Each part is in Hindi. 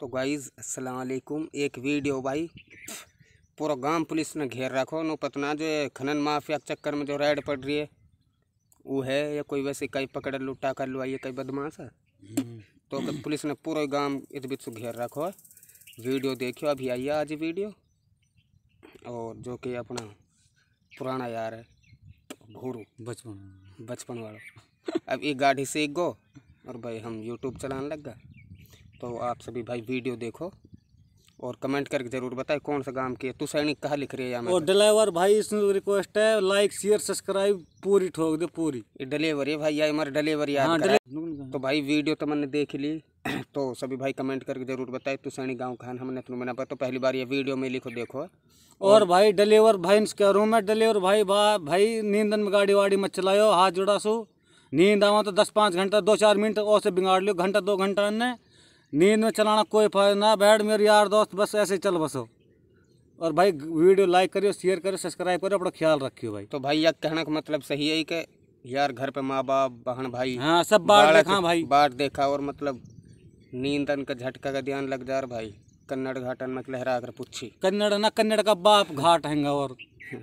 तो गाइज असलकुम एक वीडियो भाई पूरा गांव पुलिस ने घेर रखो नो पतना जो खनन माफिया के चक्कर में जो रेड पड़ रही है वो है या कोई वैसे कई पकड़ लुटा कर लुआई है कई बदमाश है तो पुलिस ने पूरा गांव इस बीच से घेर रखो वीडियो देखियो अभी आइए आज वीडियो और जो कि अपना पुराना यार है भोरू बचपन बचपन वाला अब एक गाड़ी से एक गो और भाई हम यूट्यूब चलाने लग गए तो आप सभी भाई वीडियो देखो और कमेंट करके ज़रूर बताए कौन सा गांव की है तू सैनिक कहाँ लिख रही है और डिलीवर भाई इसमें रिक्वेस्ट है लाइक शेयर सब्सक्राइब पूरी ठोक दे पूरी डिलीवरी भाई ये हमारे डिलीवरी हाँ तो भाई वीडियो तो मैंने देख ली तो सभी भाई कमेंट करके ज़रूर बताए तू सैनिक गाँव खान हमने तुम बना पाया तो पहली बार ये वीडियो में लिखो देखो और भाई डिलीवर भाई कह रहा हूँ मैं डिलीवर भाई भाई नींदन में गाड़ी वाड़ी मत चलायो हाथ जुड़ा सो नींद आवा तो दस पाँच घंटा दो चार मिनट और से बिगाड़ लियो घंटा दो घंटा ने नींद में चलाना कोई फायदा ना बैठ मेरे यार दोस्त बस ऐसे चल बसो और भाई वीडियो लाइक करियो शेयर करियो सब्सक्राइब करियो अपना ख्याल रखियो भाई तो भाई यार कहने का मतलब सही है कि यार घर पे माँ बाप बहन भाई हाँ सब बाढ़ देखा तो भाई बाढ़ देखा और मतलब नींद का झटका का ध्यान लग जा भाई कन्नड़ घाटन में लहरा कर पूछी कन्नड़ ना कन्नड़ का बाप घाट हैंगा और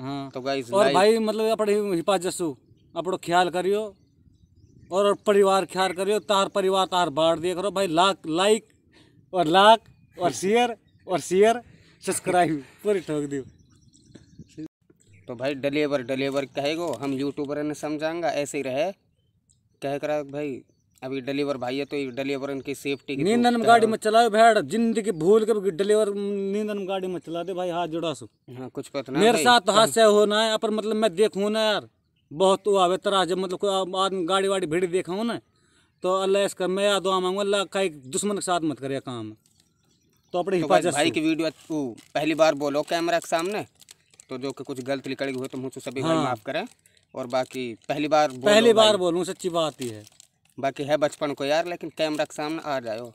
हाँ तो और भाई मतलब अपने हिफाजत अपनो ख्याल करियो और परिवार ख्याल करियो तार परिवार तार बाढ़ दिया करो भाई लाख लाइक और लाख और शेयर और शेयर सब्सक्राइब पूरी ठोक दियो तो भाई डिलीवर डिलीवर कहेगो हम यूट्यूबर ने समझाएंगा ऐसे ही रहे कह कर भाई अभी डिलीवर भाई है तो डिलीवर इनकी सेफ्टी की नींदन में गाड़ी में चलाओ भैया जिंदगी भूल के डिलीवर नींदन में गाड़ी में चला दे भाई हाथ जुड़ा सो हाँ कुछ पता नहीं मेरे साथ हादसा होना है अपन मतलब मैं देखूँ ना यार बहुत तो आवे तरह जब मतलब कोई आदमी गाड़ी वाड़ी भीड़ देखा हो ना तो अल्लाह इसका मैं याद दुआ मांगू अल्लाह का एक दुश्मन के साथ मत करे काम तो अपने तो भाई, भाई की वीडियो पहली बार बोलो कैमरा के सामने तो जो कि कुछ गलत निकल गई हो तो मुझसे सभी हाँ। माफ़ करें और बाकी पहली बार पहली बार बोलूँ सच्ची बात ही है बाकी है बचपन को यार लेकिन कैमरा के सामने आ जाओ